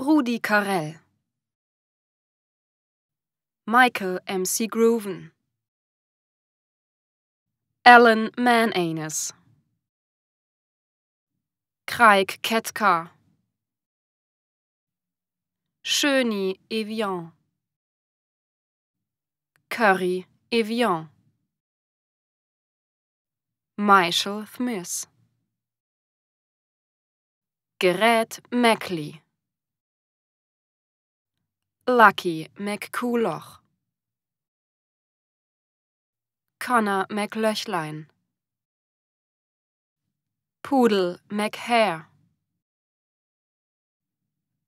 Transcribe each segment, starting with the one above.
Rudi Carell Michael M.C. Grooven Alan Mananis Craig Ketka Schöni Evian Curry Evian Michael Smith Gerät Mackley Lucky McCooloch Connor McLöchlein Pudel McHare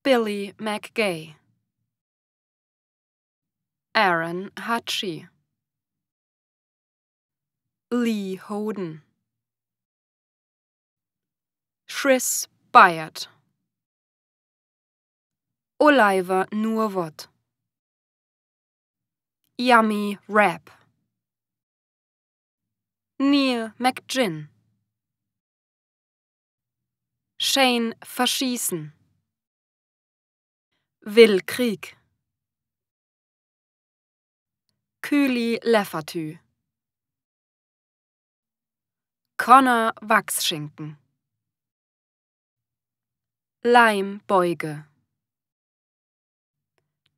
Billy McGay Aaron Hutchie Lee Hoden Chris Byard Oliver Nurwort. Yummy Rap. Neil McGinn. Shane Verschießen. Will Krieg. Küli Leffertü. Connor Wachsschinken. Leim Beuge.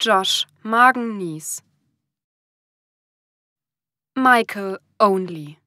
Josh, Magen, Nies. Michael Only